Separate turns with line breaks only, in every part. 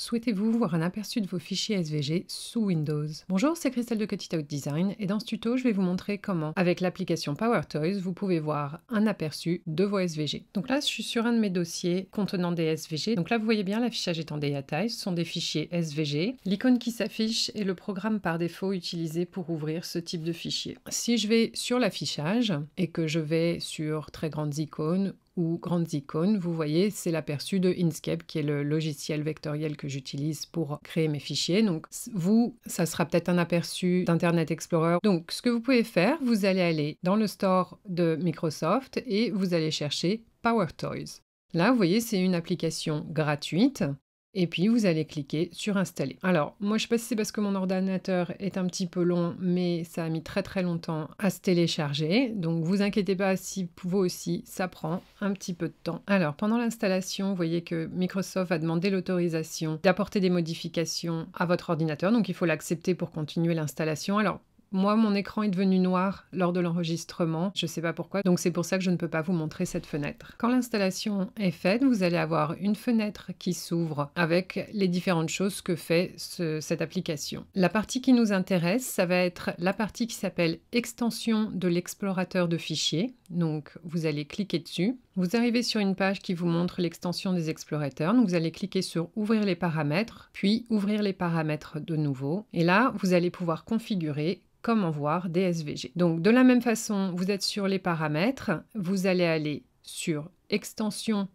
Souhaitez-vous voir un aperçu de vos fichiers SVG sous Windows Bonjour, c'est Christelle de Cut Out Design et dans ce tuto, je vais vous montrer comment, avec l'application Power Toys, vous pouvez voir un aperçu de vos SVG. Donc là, je suis sur un de mes dossiers contenant des SVG. Donc là, vous voyez bien, l'affichage est en ce sont des fichiers SVG. L'icône qui s'affiche est le programme par défaut utilisé pour ouvrir ce type de fichier. Si je vais sur l'affichage et que je vais sur très grandes icônes ou grandes icônes, vous voyez, c'est l'aperçu de Inkscape, qui est le logiciel vectoriel que j'utilise pour créer mes fichiers. Donc, vous, ça sera peut-être un aperçu d'Internet Explorer. Donc, ce que vous pouvez faire, vous allez aller dans le store de Microsoft et vous allez chercher Power Toys. Là, vous voyez, c'est une application gratuite et puis vous allez cliquer sur installer. Alors moi je sais pas si c'est parce que mon ordinateur est un petit peu long mais ça a mis très très longtemps à se télécharger. Donc vous inquiétez pas si vous aussi ça prend un petit peu de temps. Alors pendant l'installation vous voyez que Microsoft a demandé l'autorisation d'apporter des modifications à votre ordinateur. Donc il faut l'accepter pour continuer l'installation. Alors moi, mon écran est devenu noir lors de l'enregistrement. Je ne sais pas pourquoi, donc c'est pour ça que je ne peux pas vous montrer cette fenêtre. Quand l'installation est faite, vous allez avoir une fenêtre qui s'ouvre avec les différentes choses que fait cette application. La partie qui nous intéresse, ça va être la partie qui s'appelle extension de l'explorateur de fichiers. Donc, vous allez cliquer dessus. Vous arrivez sur une page qui vous montre l'extension des explorateurs. Donc, vous allez cliquer sur Ouvrir les paramètres, puis Ouvrir les paramètres de nouveau. Et là, vous allez pouvoir configurer comment voir des SVG. Donc, de la même façon, vous êtes sur les paramètres. Vous allez aller sur Extension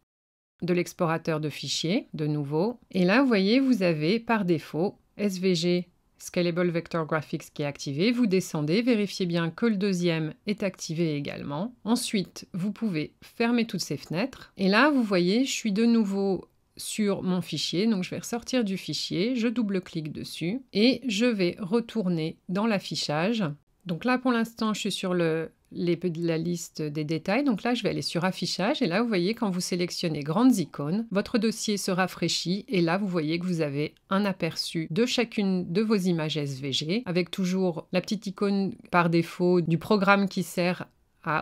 de l'explorateur de fichiers, de nouveau. Et là, vous voyez, vous avez par défaut SVG Scalable Vector Graphics qui est activé, vous descendez, vérifiez bien que le deuxième est activé également. Ensuite, vous pouvez fermer toutes ces fenêtres. Et là, vous voyez, je suis de nouveau sur mon fichier. Donc je vais ressortir du fichier, je double-clique dessus et je vais retourner dans l'affichage donc là, pour l'instant, je suis sur le, la liste des détails. Donc là, je vais aller sur Affichage. Et là, vous voyez, quand vous sélectionnez Grandes icônes, votre dossier se rafraîchit. Et là, vous voyez que vous avez un aperçu de chacune de vos images SVG, avec toujours la petite icône par défaut du programme qui sert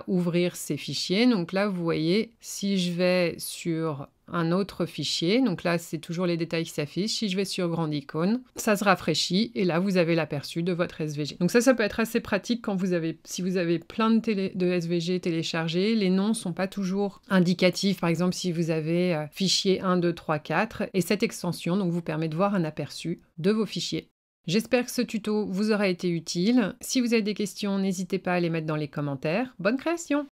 ouvrir ces fichiers. Donc là, vous voyez, si je vais sur un autre fichier, donc là, c'est toujours les détails qui s'affichent. Si je vais sur grande icône, ça se rafraîchit et là, vous avez l'aperçu de votre SVG. Donc ça, ça peut être assez pratique quand vous avez, si vous avez plein de, SVG téléchargés, les noms sont pas toujours indicatifs. Par exemple, si vous avez euh, fichier 1, 2, 3, 4 et cette extension, donc vous permet de voir un aperçu de vos fichiers. J'espère que ce tuto vous aura été utile. Si vous avez des questions, n'hésitez pas à les mettre dans les commentaires. Bonne création